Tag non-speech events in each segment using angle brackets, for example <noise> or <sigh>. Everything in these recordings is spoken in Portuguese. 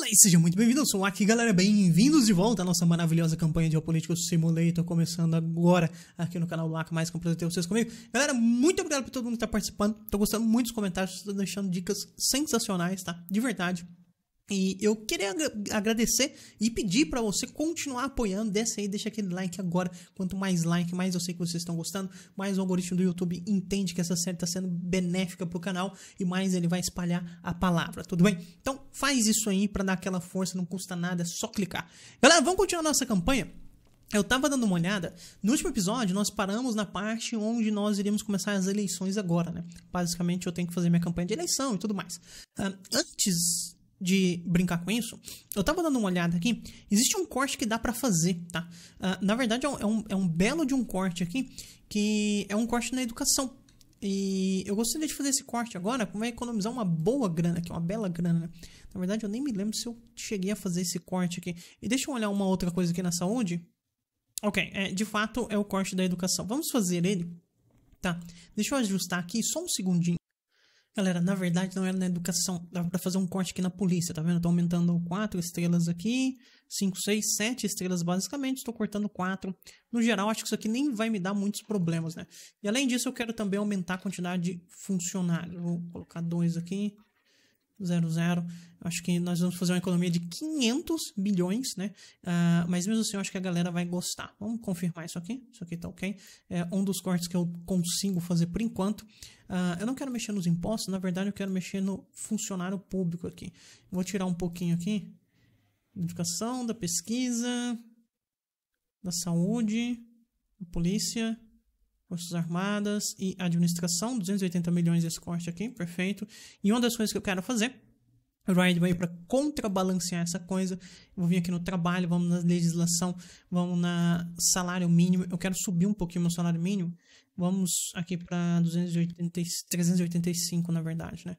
Olá e sejam muito bem-vindos, eu sou o Aki, galera, bem-vindos de volta à nossa maravilhosa campanha de Geopolítica Simulator, começando agora aqui no canal do Aki, mais com prazer ter vocês comigo. Galera, muito obrigado por todo mundo que está participando, tô gostando muito dos comentários, tô deixando dicas sensacionais, tá? De verdade, e eu queria agradecer e pedir para você continuar apoiando. Desce aí, deixa aquele like agora. Quanto mais like, mais eu sei que vocês estão gostando, mais o algoritmo do YouTube entende que essa série está sendo benéfica para o canal e mais ele vai espalhar a palavra, tudo bem? Então faz isso aí para dar aquela força, não custa nada, é só clicar. Galera, vamos continuar nossa campanha? Eu tava dando uma olhada, no último episódio nós paramos na parte onde nós iríamos começar as eleições agora, né? Basicamente eu tenho que fazer minha campanha de eleição e tudo mais. Uh, antes de brincar com isso, eu tava dando uma olhada aqui, existe um corte que dá para fazer, tá? Uh, na verdade, é, é um, é um belo de um corte aqui, que é um corte na educação. E eu gostaria de fazer esse corte agora, como é economizar uma boa grana aqui, uma bela grana, né? Na verdade, eu nem me lembro se eu cheguei a fazer esse corte aqui. E deixa eu olhar uma outra coisa aqui na saúde. Ok, é, de fato é o corte da educação. Vamos fazer ele, tá? Deixa eu ajustar aqui só um segundinho. Galera, na verdade não era na educação. Dava pra fazer um corte aqui na polícia, tá vendo? Tô aumentando 4 estrelas aqui, 5, 6, 7 estrelas basicamente. tô cortando 4. No geral, acho que isso aqui nem vai me dar muitos problemas, né? E além disso, eu quero também aumentar a quantidade de funcionários. Vou colocar dois aqui. 00, acho que nós vamos fazer uma economia de 500 bilhões, né? Uh, mas mesmo assim, eu acho que a galera vai gostar. Vamos confirmar isso aqui. Isso aqui tá ok. É um dos cortes que eu consigo fazer por enquanto. Uh, eu não quero mexer nos impostos, na verdade, eu quero mexer no funcionário público aqui. Vou tirar um pouquinho aqui. educação, da pesquisa, da saúde, da polícia Forças Armadas e Administração, 280 milhões esse corte aqui, perfeito. E uma das coisas que eu quero fazer, Ride veio para contrabalancear essa coisa, eu vou vir aqui no trabalho, vamos na legislação, vamos na salário mínimo, eu quero subir um pouquinho meu salário mínimo, vamos aqui para 385 na verdade, né?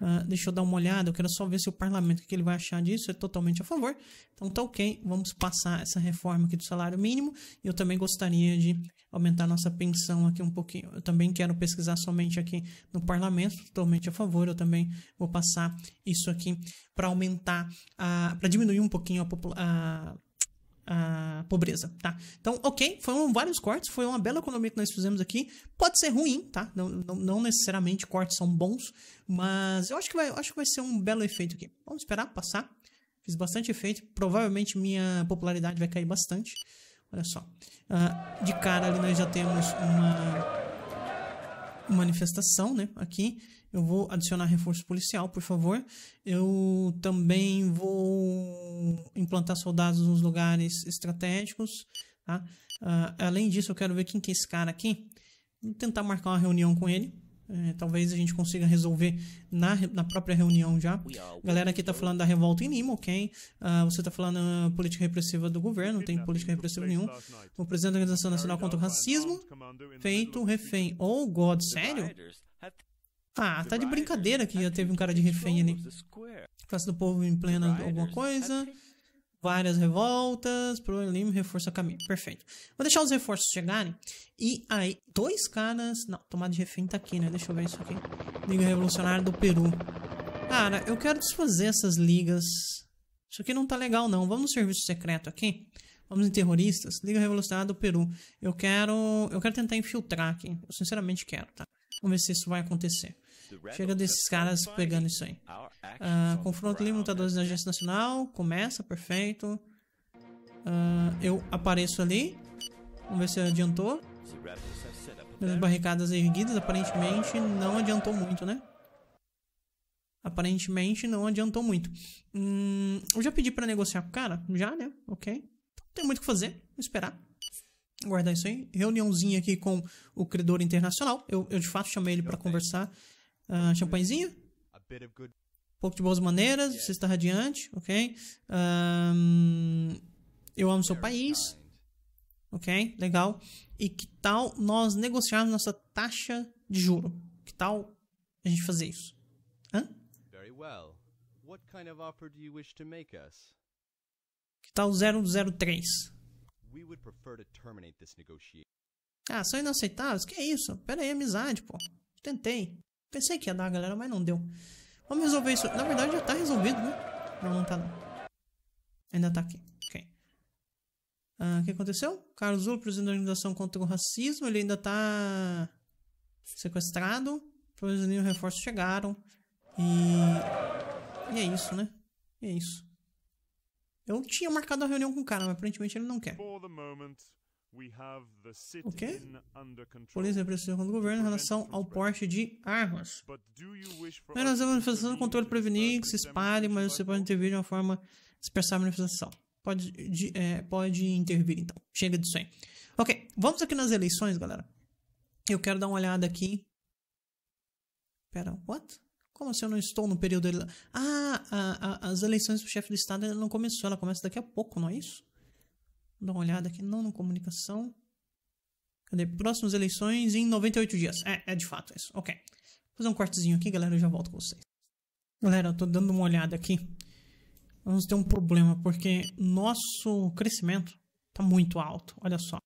Uh, deixa eu dar uma olhada, eu quero só ver se o parlamento que ele vai achar disso é totalmente a favor. Então tá ok, vamos passar essa reforma aqui do salário mínimo. E eu também gostaria de aumentar nossa pensão aqui um pouquinho. Eu também quero pesquisar somente aqui no parlamento, totalmente a favor. Eu também vou passar isso aqui para aumentar, para diminuir um pouquinho a população a pobreza, tá? Então, ok, foram vários cortes, foi uma bela economia que nós fizemos aqui. Pode ser ruim, tá? Não, não, não necessariamente cortes são bons, mas eu acho que, vai, acho que vai ser um belo efeito aqui. Vamos esperar passar. Fiz bastante efeito, provavelmente minha popularidade vai cair bastante. Olha só. Uh, de cara ali nós já temos uma manifestação, né? Aqui. Eu vou adicionar reforço policial, por favor. Eu também vou implantar soldados nos lugares estratégicos. Tá? Uh, além disso, eu quero ver quem que é esse cara aqui. Vou tentar marcar uma reunião com ele. É, talvez a gente consiga resolver na, na própria reunião já. Galera aqui tá falando da revolta em Lima, ok? Uh, você tá falando da ah, política repressiva do governo, não tem política repressiva nenhuma. O presidente da Organização Nacional contra o Racismo, feito refém. Oh, God, sério? Ah, tá de brincadeira que já teve um cara de refém ali. Classe do povo em plena alguma coisa. Várias revoltas, Pro reforço reforça caminho. Perfeito. Vou deixar os reforços chegarem. E aí, dois caras... Não, tomado de refém tá aqui, né? Deixa eu ver isso aqui. Liga Revolucionária do Peru. Cara, eu quero desfazer essas ligas. Isso aqui não tá legal, não. Vamos no serviço secreto aqui. Vamos em terroristas. Liga Revolucionária do Peru. Eu quero... Eu quero tentar infiltrar aqui. Eu sinceramente quero, tá? Vamos ver se isso vai acontecer. Chega desses caras pegando isso aí. Uh, confronto livre, lutadores da Agência Nacional. Começa, perfeito. Uh, eu apareço ali. Vamos ver se adiantou. Minhas barricadas erguidas, aparentemente não adiantou muito, né? Aparentemente não adiantou muito. Hum, eu já pedi para negociar com o cara? Já, né? Ok. não tem muito o que fazer. Vou esperar. Guardar isso aí. Reuniãozinha aqui com o credor internacional. Eu, eu de fato chamei ele para conversar Uh, champanhezinho? É um pouco de boas maneiras, você está radiante, ok? Um, ah, eu amo seu país, ok? Legal. E que tal nós negociarmos nossa taxa de juro? Que tal a gente fazer isso? Hã? Que tal 003? Ah, são inaceitáveis? Que é isso? Pera aí, amizade, pô. Tentei. Pensei que ia dar, galera, mas não deu. Vamos resolver isso. Na verdade, já tá resolvido, né? Não, não tá não. Ainda tá aqui. Ok. Ah, o que aconteceu? Carlos Zulo, presidente da Organização contra o Racismo, ele ainda tá sequestrado. e reforços chegaram. E... E é isso, né? E é isso. Eu tinha marcado a reunião com o cara, mas aparentemente ele não quer. O quê? Por isso, pressão contra o governo em relação ao porte de armas. Mas nós estamos fazendo controle prevenir que se espalhe, mas você pode intervir de uma forma dispersar a manifestação. Pode, de, é, pode intervir, então. Chega disso aí. Ok, vamos aqui nas eleições, galera. Eu quero dar uma olhada aqui. Pera, what? Como assim eu não estou no período... Ele... Ah, a, a, as eleições do chefe do estado não começou. Ela começa daqui a pouco, não é isso? Vou dar uma olhada aqui, não na comunicação. Cadê? Próximas eleições em 98 dias. É, é de fato isso. Ok. Vou fazer um cortezinho aqui, galera, eu já volto com vocês. Galera, eu tô dando uma olhada aqui. Vamos ter um problema, porque nosso crescimento tá muito alto. Olha só.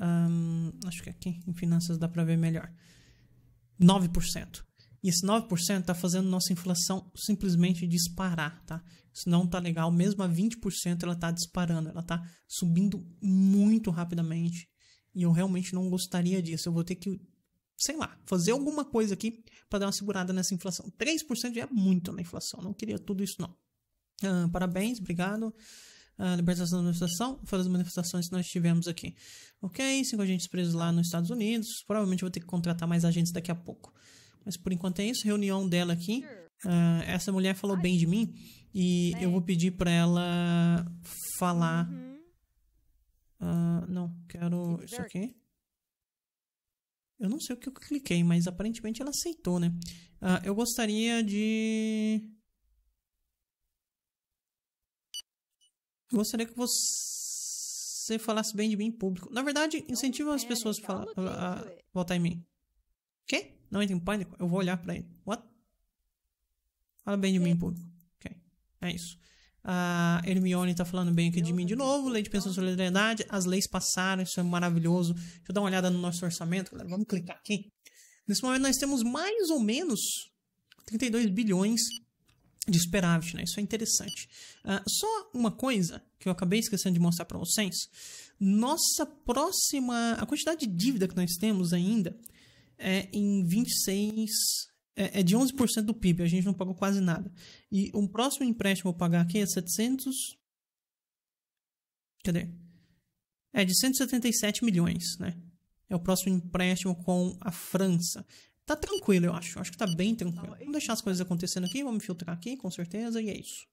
Um, acho que aqui em finanças dá para ver melhor. 9%. E esse 9% está fazendo nossa inflação simplesmente disparar, tá? Isso não está legal, mesmo a 20% ela está disparando, ela está subindo muito rapidamente. E eu realmente não gostaria disso. Eu vou ter que, sei lá, fazer alguma coisa aqui para dar uma segurada nessa inflação. 3% é muito na inflação, não queria tudo isso não. Ah, parabéns, obrigado. Ah, libertação da manifestação, Foi das manifestações que nós tivemos aqui. Ok, cinco agentes presos lá nos Estados Unidos. Provavelmente vou ter que contratar mais agentes daqui a pouco. Mas por enquanto é isso, reunião dela aqui. Uh, essa mulher falou bem de mim e eu vou pedir para ela falar. Uh, não, quero isso aqui. Eu não sei o que eu cliquei, mas aparentemente ela aceitou, né? Uh, eu gostaria de. Gostaria que você falasse bem de mim em público. Na verdade, incentiva as pessoas a, falar, a, a votar em mim. Quê? não entre em pânico, eu vou olhar para ele. What? Fala bem de mim, público. Ok, é isso. A ah, Hermione tá falando bem aqui de mim de é novo. Lei de Pensão e Solidariedade. As leis passaram, isso é maravilhoso. Deixa eu dar uma olhada no nosso orçamento, galera. Vamos clicar aqui. Nesse momento nós temos mais ou menos 32 bilhões de superávit, né? Isso é interessante. Uh, só uma coisa que eu acabei esquecendo de mostrar para vocês. Nossa próxima... A quantidade de dívida que nós temos ainda é em 26 é, é de 11% do PIB, a gente não pagou quase nada. E um próximo empréstimo eu vou pagar aqui é 700 Cadê? É de 177 milhões, né? É o próximo empréstimo com a França. Tá tranquilo, eu acho. Acho que tá bem tranquilo. Tá vamos deixar as coisas acontecendo aqui, vamos filtrar aqui, com certeza, e é isso.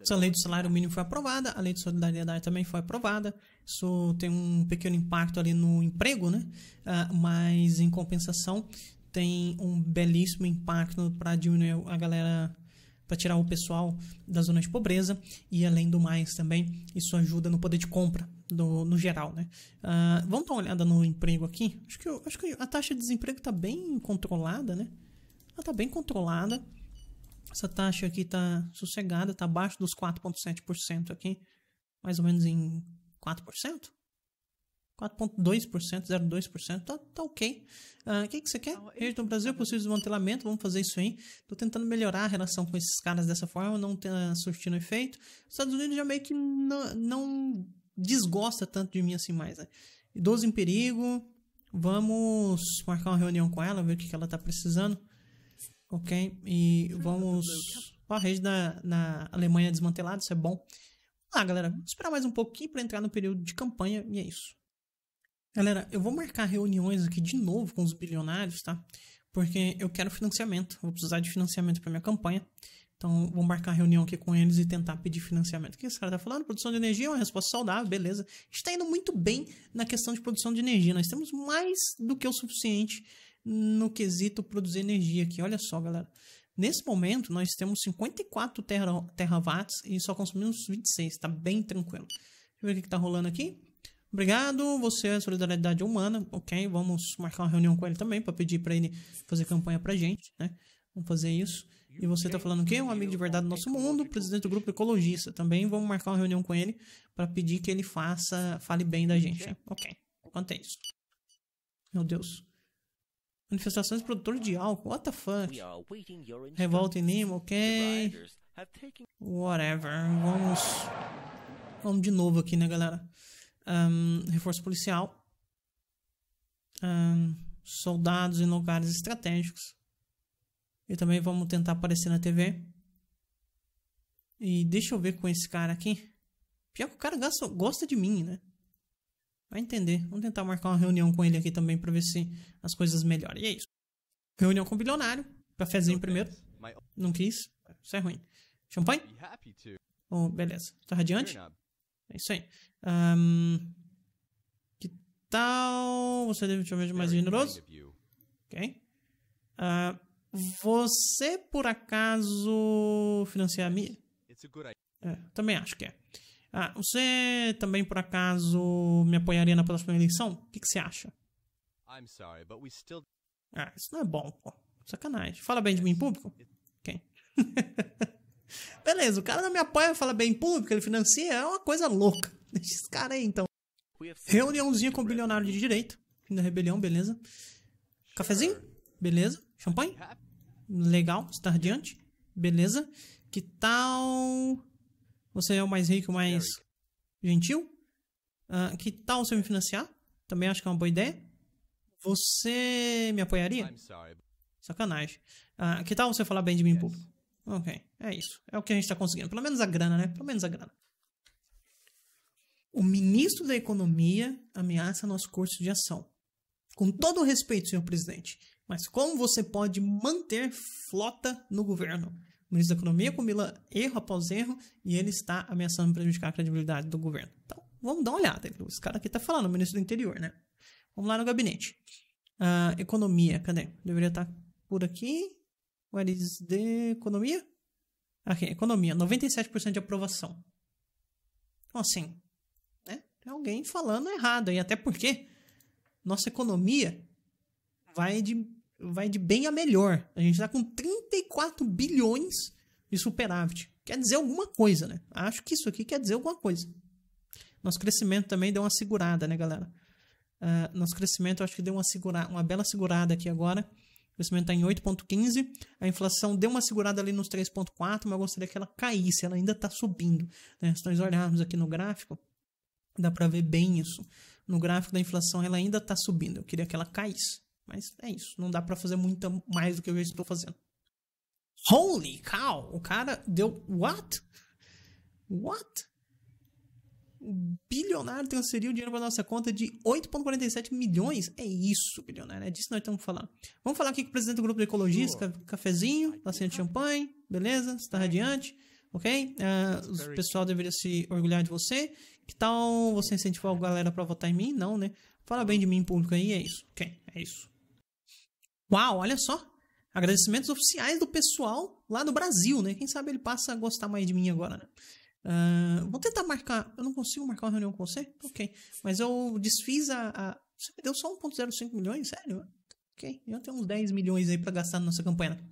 Essa lei do salário mínimo foi aprovada, a lei de solidariedade também foi aprovada. Isso tem um pequeno impacto ali no emprego, né? Uh, mas, em compensação, tem um belíssimo impacto para diminuir a galera para tirar o pessoal da zona de pobreza e além do mais também isso ajuda no poder de compra do, no geral, né? Uh, vamos dar uma olhada no emprego aqui. Acho que, acho que a taxa de desemprego está bem controlada, né? Ela está bem controlada. Essa taxa aqui está sossegada, está abaixo dos 4,7% aqui, mais ou menos em 4%. 4,2%, 0,2%, tá, tá ok. Ah, o uh, que, que você quer? Rede do Brasil, tá possível desmantelamento, vamos fazer isso aí. Tô tentando melhorar a relação com esses caras dessa forma, não tá surtindo efeito. Estados Unidos já meio que não, não desgosta tanto de mim assim mais, né? Idoso em perigo, vamos marcar uma reunião com ela, ver o que, que ela tá precisando ok? E uhum. vamos a rede na, na Alemanha desmantelada, isso é bom. Ah, galera, vamos esperar mais um pouquinho para entrar no período de campanha e é isso. Galera, eu vou marcar reuniões aqui de novo com os bilionários, tá? Porque eu quero financiamento, vou precisar de financiamento para minha campanha. Então, vou marcar reunião aqui com eles e tentar pedir financiamento. O que esse cara tá falando? Produção de energia é uma resposta saudável, beleza. Está indo muito bem na questão de produção de energia. Nós temos mais do que o suficiente no quesito produzir energia aqui. Olha só, galera. Nesse momento, nós temos 54 tera, terawatts e só consumimos 26. Está bem tranquilo. Deixa eu ver o que está rolando aqui. Obrigado, você é solidariedade humana, ok? Vamos marcar uma reunião com ele também para pedir para ele fazer campanha pra gente, né? Vamos fazer isso. E você tá falando o quê? Um amigo de verdade do nosso mundo, presidente do grupo ecologista. Também vamos marcar uma reunião com ele para pedir que ele faça, fale bem da gente, né? Ok. Quanto é isso? Meu Deus. Manifestações produtor de álcool. What the fuck? Revolta em Nemo, ok. Whatever. Vamos. Vamos de novo aqui, né, galera? Um, reforço policial. Um, soldados em lugares estratégicos. E também vamos tentar aparecer na TV. E deixa eu ver com esse cara aqui. Pior que o cara gosta, gosta de mim, né? Vai entender. Vamos tentar marcar uma reunião com ele aqui também para ver se as coisas melhoram. E é isso. Reunião com o bilionário. Cafézinho primeiro. Não quis. Isso é ruim. Champanhe? Oh, beleza. Tá radiante? É isso aí. Um, que tal... Você deve um ver mais generoso? Ok. Uh, você, por acaso, financiar a minha? É, também acho que é. Ah, você também por acaso me apoiaria na próxima eleição? O que, que você acha? Sorry, still... Ah, isso não é bom, pô. Sacanagem. Fala bem de mim em público? Quem? <laughs> Beleza, o cara não me apoia, fala bem em público, ele financia, é uma coisa louca. <laughs> Deixa esse cara aí então. Reuniãozinha com o bilionário de direito. Fim da rebelião, beleza. Cafezinho? Beleza. Champanhe? Legal, está diante. Beleza. Que tal você é o mais rico, mais gentil? Uh, que tal você me financiar? Também acho que é uma boa ideia. Você me apoiaria? Sacanagem. Uh, que tal você falar bem de mim em público? Ok, é isso. É o que a gente está conseguindo. Pelo menos a grana, né? Pelo menos a grana. O ministro da Economia ameaça nosso curso de ação. Com todo o respeito, senhor presidente, mas como você pode manter flota no governo? ministro da Economia comila erro após erro e ele está ameaçando prejudicar a credibilidade do governo. Então, vamos dar uma olhada. Esse cara aqui está falando, o ministro do interior, né? Vamos lá no gabinete. Uh, economia, cadê? Deveria estar tá por aqui. What is the economia? Aqui, economia, 97% de aprovação. Então, assim, né? Tem alguém falando errado aí, até porque nossa economia vai de vai de bem a melhor. A gente está com 34 bilhões de superávit. Quer dizer alguma coisa, né? Acho que isso aqui quer dizer alguma coisa. Nosso crescimento também deu uma segurada, né, galera? Uh, nosso crescimento, acho que deu uma, segura, uma bela segurada aqui agora. O crescimento está em 8,15. A inflação deu uma segurada ali nos 3,4, mas eu gostaria que ela caísse. Ela ainda está subindo. Né? Se nós olharmos aqui no gráfico, dá para ver bem isso. No gráfico da inflação, ela ainda está subindo. Eu queria que ela caísse. Mas é isso, não dá para fazer muito mais do que eu já estou fazendo. Holy cow! O cara deu. What? What? O bilionário transferiu dinheiro para nossa conta de 8,47 milhões. É isso, bilionário. É disso que nós estamos falando. Vamos falar aqui com o presidente do grupo de ecologistas, cafezinho, paciente de champanhe, beleza? Você está uhum. radiante, ok? Uh, ah, o pessoal deveria se orgulhar de você. Que tal você incentivar a galera para votar em mim? Não, né? Fala bem de mim em público aí, é isso. Ok, é isso. Uau, olha só! Agradecimentos oficiais do pessoal lá do Brasil, né? Quem sabe ele passa a gostar mais de mim agora, né? Uh, vou tentar marcar. Eu não consigo marcar uma reunião com você? Ok. Mas eu desfiz a. a... Você me deu só 1,05 milhões? Sério? Ok. Já tem uns 10 milhões aí para gastar na nossa campanha.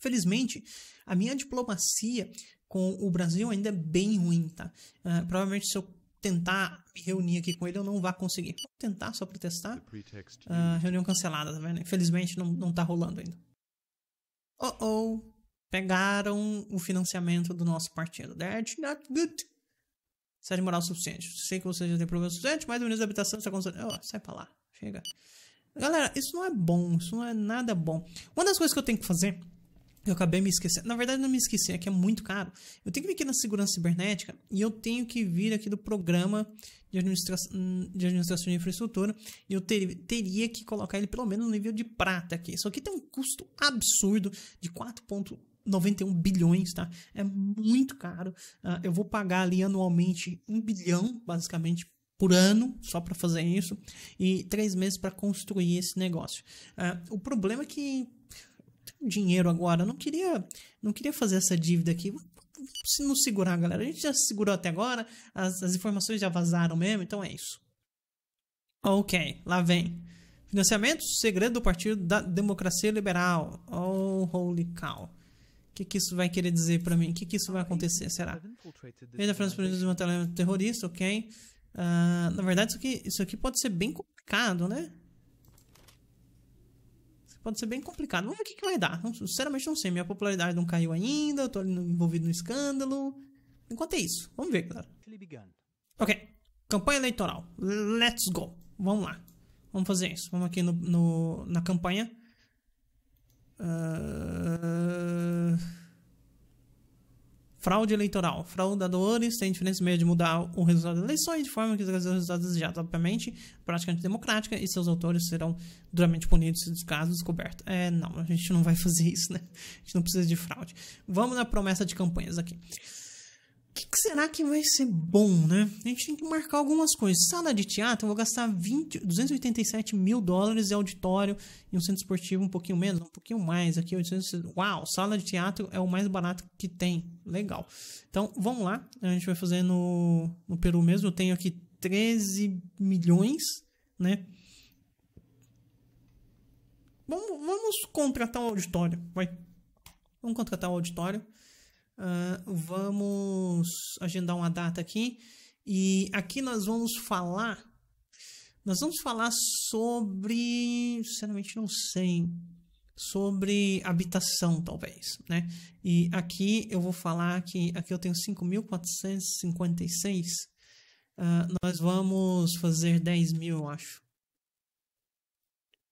Felizmente, a minha diplomacia com o Brasil ainda é bem ruim, tá? Uh, provavelmente se eu tentar me reunir aqui com ele, eu não vá conseguir. Vou tentar só para testar. Uh, reunião cancelada, tá vendo? Infelizmente não, não tá rolando ainda. Oh oh! Pegaram o financiamento do nosso partido. That's not good. Sede moral suficiente. Sei que você já tem problema suficiente, mas o ministro da habitação está considerando. Oh, sai para lá. Chega. Galera, isso não é bom. Isso não é nada bom. Uma das coisas que eu tenho que fazer eu acabei me esquecendo. Na verdade, não me esqueci, é que é muito caro. Eu tenho que vir aqui na segurança cibernética e eu tenho que vir aqui do programa de, administra... Hum, de administração de infraestrutura e eu ter... teria que colocar ele pelo menos no nível de prata aqui. Isso aqui tem um custo absurdo de 4,91 bilhões, tá? É muito caro. Uh, eu vou pagar ali anualmente 1 bilhão, basicamente, por ano só para fazer isso e três meses para construir esse negócio. Uh, o problema é que dinheiro agora, não queria, não queria fazer essa dívida aqui. Se não segurar, galera. A gente já segurou até agora, as, as informações já vazaram mesmo, então é isso. Ok, lá vem. Financiamento, segredo do Partido da Democracia Liberal. Oh, holy cow. O que, que isso vai querer dizer para mim? O que, que isso vai acontecer, será? Vem da França para desmantelamento terrorista, ok. Uh, na verdade, isso aqui, isso aqui pode ser bem complicado, né? pode ser bem complicado. Vamos ver o que, que vai dar. Não, sinceramente, não sei. Minha popularidade não caiu ainda, eu tô envolvido no escândalo. Enquanto é isso, vamos ver, galera. Ok, campanha eleitoral. Let's go. Vamos lá. Vamos fazer isso. Vamos aqui no, no na campanha. Uh fraude eleitoral. Fraudadores têm diferentes meios de mudar o resultado das eleições, de forma que os resultados desejados, obviamente, prática antidemocrática e seus autores serão duramente punidos se o caso descoberto. É, não, a gente não vai <laughs> fazer isso, né? A gente não precisa de fraude. Vamos na promessa de campanhas aqui. O que, que, será que vai ser bom, né? A gente tem que marcar algumas coisas. Sala de teatro, eu vou gastar 20, 287 mil dólares em auditório e um centro esportivo um pouquinho menos, um pouquinho mais. Aqui, 800. Uau, sala de teatro é o mais barato que tem. Legal. Então, vamos lá. A gente vai fazer no, no Peru mesmo. Eu tenho aqui 13 milhões, né? Vamos, vamos contratar o um auditório, vai. Vamos contratar o um auditório. Uh, vamos agendar uma data aqui e aqui nós vamos falar. Nós vamos falar sobre, sinceramente não sei, sobre habitação talvez, né? E aqui eu vou falar que aqui eu tenho 5.456. Uh, ah, nós vamos fazer 10 mil, eu acho.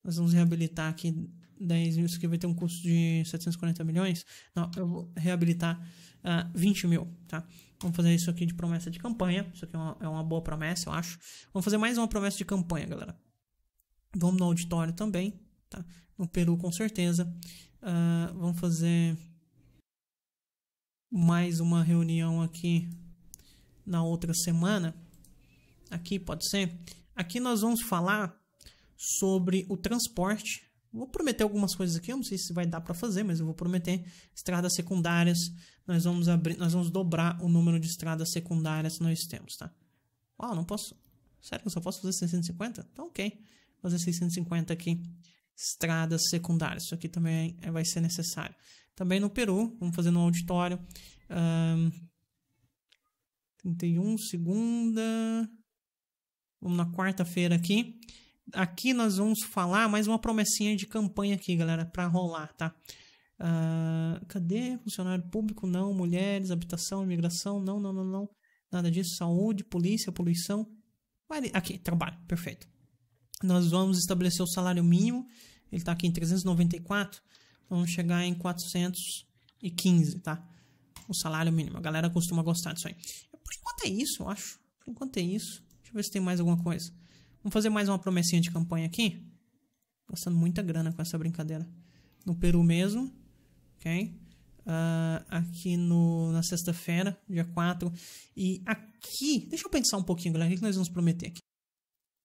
Nós vamos reabilitar aqui 10 mil, isso aqui vai ter um custo de 740 milhões. Não, eu vou reabilitar uh, ah, 20 mil, tá? Vamos fazer isso aqui de promessa de campanha. Isso aqui é uma, é uma boa promessa, eu acho. Vamos fazer mais uma promessa de campanha, galera. Vamos no auditório também, tá? No Peru, com certeza. Uh, vamos fazer mais uma reunião aqui na outra semana. Aqui, pode ser? Aqui nós vamos falar sobre o transporte Vou prometer algumas coisas aqui, eu não sei se vai dar para fazer, mas eu vou prometer estradas secundárias. Nós vamos abrir, nós vamos dobrar o número de estradas secundárias que nós temos, tá? Uau, ah, não posso. Sério que eu só posso fazer 650? Então, ok. fazer 650 aqui. Estradas secundárias. Isso aqui também é, vai ser necessário. Também no Peru, vamos fazer no auditório. Um, 31, segunda. Vamos na quarta-feira aqui. Aqui nós vamos falar mais uma promessinha de campanha aqui, galera, para rolar, tá? Uh, cadê? Funcionário público? Não. Mulheres, habitação, imigração? Não, não, não, não. Nada disso. Saúde, polícia, poluição. Aqui, trabalho. Perfeito. Nós vamos estabelecer o salário mínimo. Ele está aqui em 394. Vamos chegar em 415, tá? O salário mínimo. A galera costuma gostar disso aí. Por enquanto é isso, eu acho. Por enquanto é isso. Deixa eu ver se tem mais alguma coisa. Vamos fazer mais uma promessinha de campanha aqui? Gastando muita grana com essa brincadeira. No Peru mesmo, ok? Uh, aqui no, na sexta-feira, dia 4. E aqui, deixa eu pensar um pouquinho, galera, o que nós vamos prometer aqui?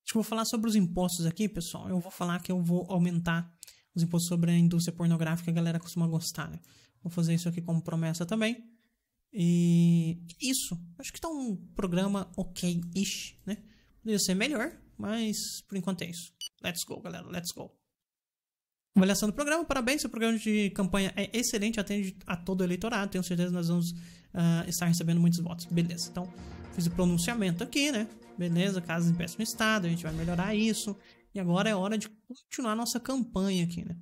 Acho que eu vou falar sobre os impostos aqui, pessoal. Eu vou falar que eu vou aumentar os impostos sobre a indústria pornográfica, a galera costuma gostar. Né? Vou fazer isso aqui como promessa também. E isso. Acho que tá um programa ok-ish, né? Poderia ser melhor, mas por enquanto é isso. Let's go, galera, let's go. Avaliação do programa, parabéns, seu programa de campanha é excelente, atende a todo o eleitorado, tenho certeza que nós vamos uh, estar recebendo muitos votos. Beleza, então fiz o pronunciamento aqui, né? Beleza, casas em péssimo estado, a gente vai melhorar isso. E agora é hora de continuar a nossa campanha aqui, né?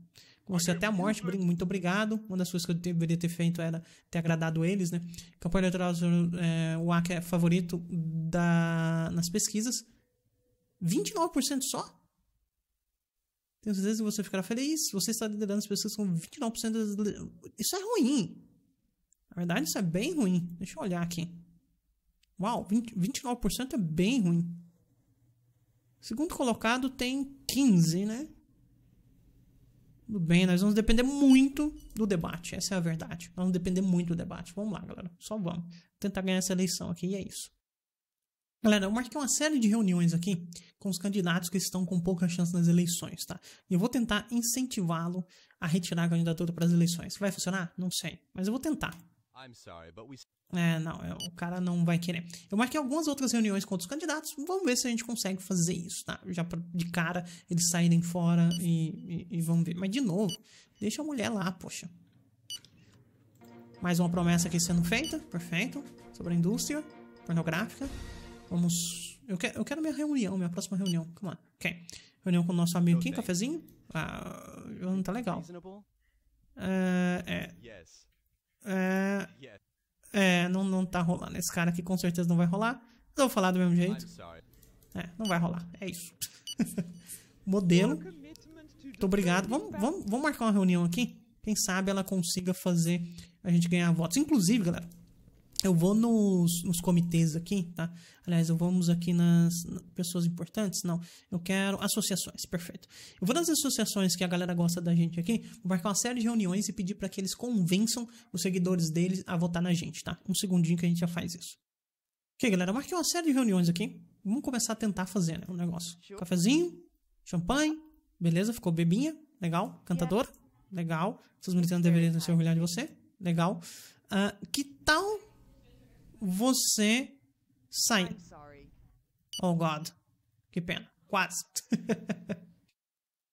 Com você até a morte, muito obrigado. Uma das coisas que eu deveria ter feito era ter agradado eles, né? Campanha eleitoral, é, o AC é favorito da, nas pesquisas. 29% só? Tenho certeza que você ficará feliz. Você está liderando as pessoas com 29% das... Isso é ruim. Na verdade, isso é bem ruim. Deixa eu olhar aqui. Uau, 20, 29% é bem ruim. Segundo colocado tem 15, né? Tudo bem, nós vamos depender muito do debate. Essa é a verdade. Nós vamos depender muito do debate. Vamos lá, galera. Só vamos. tentar ganhar essa eleição aqui e é isso. Galera, eu marquei uma série de reuniões aqui com os candidatos que estão com pouca chance nas eleições, tá? E eu vou tentar incentivá-lo a retirar a candidatura para as eleições. Vai funcionar? Não sei, mas eu vou tentar. Sorry, we... É, não, é, o cara não vai querer. Eu marquei algumas outras reuniões com outros candidatos, vamos ver se a gente consegue fazer isso, tá? Já de cara, eles saírem fora e, e, e vamos ver. Mas de novo, deixa a mulher lá, poxa. Mais uma promessa aqui sendo feita, perfeito. Sobre a indústria pornográfica. Vamos. Eu quero, eu quero minha reunião, minha próxima reunião. Come on. Ok. Reunião com o nosso amigo aqui, cafezinho. Ah, não tá legal. É. É. É. é não, não tá rolando. Esse cara aqui com certeza não vai rolar. Eu vou falar do mesmo jeito. É, não vai rolar. É isso. <laughs> Modelo. Muito obrigado. Vamos, vamos, vamos marcar uma reunião aqui? Quem sabe ela consiga fazer a gente ganhar votos. Inclusive, galera, eu vou nos, nos, comitês aqui, tá? Aliás, eu vamos aqui nas, pessoas importantes? Não. Eu quero associações, perfeito. Eu vou nas associações que a galera gosta da gente aqui, vou marcar uma série de reuniões e pedir para que eles convençam os seguidores deles a votar na gente, tá? Um segundinho que a gente já faz isso. Ok, galera, eu marquei uma série de reuniões aqui. Vamos começar a tentar fazer, né, o um negócio. Cafezinho, champanhe, beleza? Ficou bebinha, legal. Cantadora, legal. Seus militantes deveriam se orgulhar de você, legal. Uh, que tal você sai? Oh, God. Que pena. Quase. <laughs>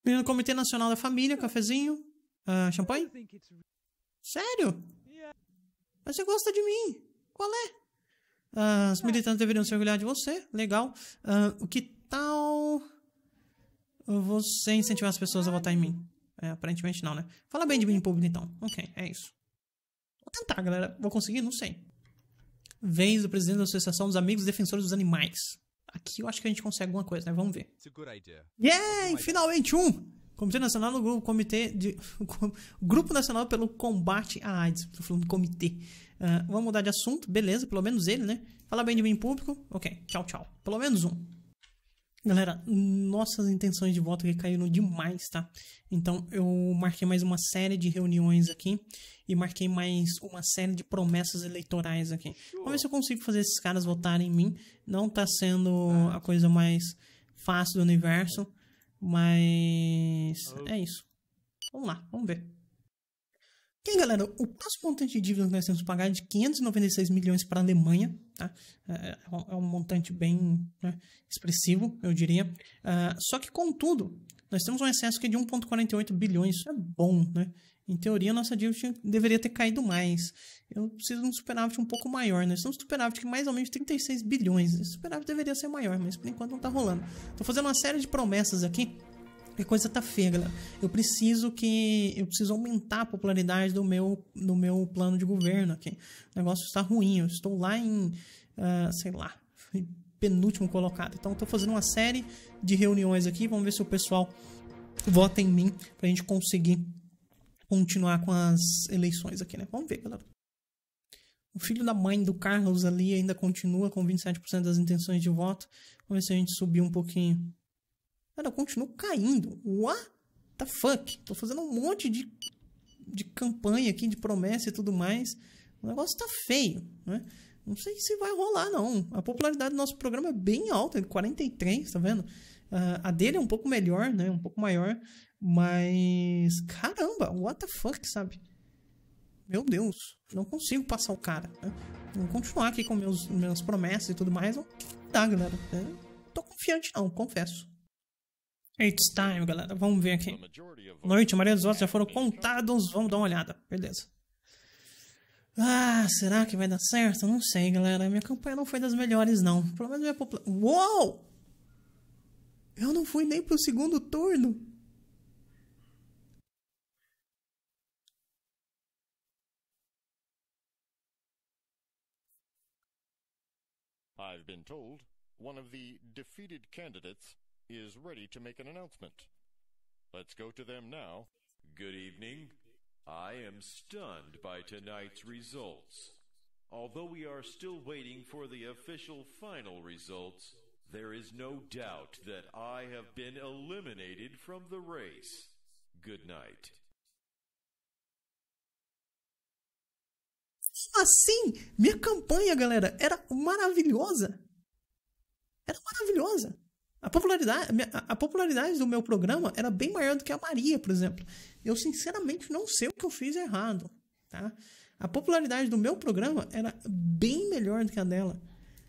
Menino Comitê Nacional da Família, cafezinho, uh, champanhe. Sério? Mas você gosta de mim. Qual é? Uh, ah, os militantes deveriam se orgulhar de você. Legal. Uh, o que tal você incentivar as pessoas a votar em mim? É, aparentemente não, né? Fala bem de mim em público, então. Ok, é isso. Vou tentar, galera. Vou conseguir? Não sei. Vem do presidente da Associação dos Amigos Defensores dos Animais. Aqui eu acho que a gente consegue alguma coisa, né? Vamos ver. Yeah! Finalmente um! Comitê Nacional no Grupo Comitê de <laughs> Grupo Nacional pelo Combate à AIDS. Tô falando comitê. Uh, vamos mudar de assunto, beleza? Pelo menos ele, né? Falar bem de mim em público, ok. Tchau, tchau. Pelo menos um. Galera, nossas intenções de voto aqui caíram demais, tá? Então eu marquei mais uma série de reuniões aqui e marquei mais uma série de promessas eleitorais aqui. Vamos ver se eu consigo fazer esses caras votarem em mim. Não tá sendo a coisa mais fácil do universo, mas tá é isso. Vamos lá, vamos ver. Quem galera, o próximo montante de dívida que nós temos que pagar é de 596 milhões para a Alemanha, tá? É, é, é um montante bem né, expressivo, eu diria. Uh, só que, contudo, nós temos um excesso que é de 1,48 bilhões, isso é bom, né? Em teoria, nossa dívida deveria ter caído mais. Eu preciso de um superávit um pouco maior. Nós né? temos um superávit que mais ou menos 36 bilhões. Esse né? superávit deveria ser maior, mas por enquanto não está rolando. Estou fazendo uma série de promessas aqui a coisa tá feia, galera. Eu preciso que. Eu preciso aumentar a popularidade do meu, do meu plano de governo aqui. O negócio está ruim. Eu estou lá em. Uh, sei lá. Penúltimo colocado. Então, estou fazendo uma série de reuniões aqui. Vamos ver se o pessoal vota em mim para a gente conseguir continuar com as eleições aqui, né? Vamos ver, galera. O filho da mãe do Carlos ali ainda continua com 27% das intenções de voto. Vamos ver se a gente subir um pouquinho Cara, eu continuo caindo. What the fuck? Tô fazendo um monte de, de campanha aqui, de promessa e tudo mais. O negócio tá feio, né? Não sei se vai rolar, não. A popularidade do nosso programa é bem alta, 43, é tá vendo? Uh, a dele é um pouco melhor, né? Um pouco maior. Mas. Caramba, what the fuck, sabe? Meu Deus, não consigo passar o cara. Né? Vou continuar aqui com meus, minhas promessas e tudo mais. Não dá, galera. É, tô confiante, não, confesso. It's time, galera. Vamos ver aqui. Noite, a maioria dos votos já foram contados. Vamos dar uma olhada. Beleza. Ah, será que vai dar certo? Não sei, galera. Minha campanha não foi das melhores, não. Pelo menos minha população... Uou! Eu não fui nem pro segundo turno. I've been told one of the defeated candidates is ready to make an announcement. Let's go to them now. Good evening. I am stunned by tonight's results. Although we are still waiting for the official final results, there is no doubt that I have been eliminated from the race. Good night. Assim, minha campanha, galera, era maravilhosa. Era maravilhosa. A popularidade, a popularidade do meu programa era bem maior do que a Maria, por exemplo. Eu sinceramente não sei o que eu fiz errado, tá? A popularidade do meu programa era bem melhor do que a dela.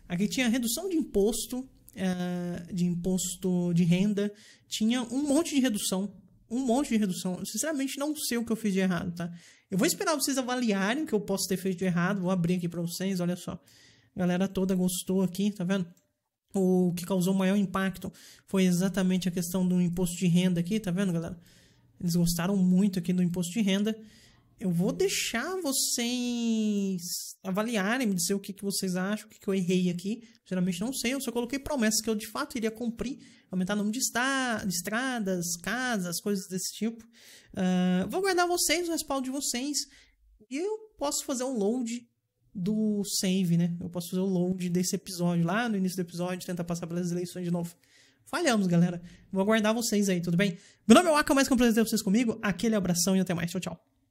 Aqui tinha redução de imposto, eh, de imposto de renda, tinha um monte de redução. Um monte de redução. Eu sinceramente, não sei o que eu fiz de errado, tá? Eu vou esperar vocês avaliarem o que eu posso ter feito de errado. Vou abrir aqui para vocês, olha só. A galera toda gostou aqui, tá vendo? o que causou maior impacto foi exatamente a questão do imposto de renda aqui, tá vendo, galera? Eles gostaram muito aqui do imposto de renda. Eu vou deixar vocês avaliarem, me dizer o que, que vocês acham, o que, que eu errei aqui. Geralmente não sei, eu só coloquei promessas que eu de fato iria cumprir. Aumentar o número de, estra de estradas, casas, coisas desse tipo. Uh, vou guardar vocês, o respaldo de vocês. E eu posso fazer um load do save, né? Eu posso fazer o load desse episódio lá no início do episódio, tentar passar pelas eleições de novo. Falhamos, galera. Vou aguardar vocês aí, tudo bem? Meu nome é Waka, mais que um prazer ter vocês comigo. Aquele abração e até mais. Tchau, tchau.